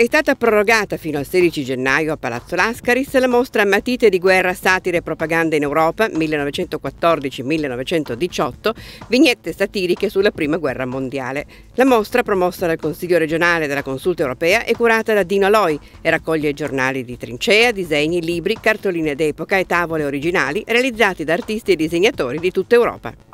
È stata prorogata fino al 16 gennaio a Palazzo Lascaris la mostra Matite di guerra, satire e propaganda in Europa 1914-1918, vignette satiriche sulla Prima Guerra Mondiale. La mostra, promossa dal Consiglio regionale della Consulta europea, è curata da Dino Loi e raccoglie giornali di trincea, disegni, libri, cartoline d'epoca e tavole originali realizzati da artisti e disegnatori di tutta Europa.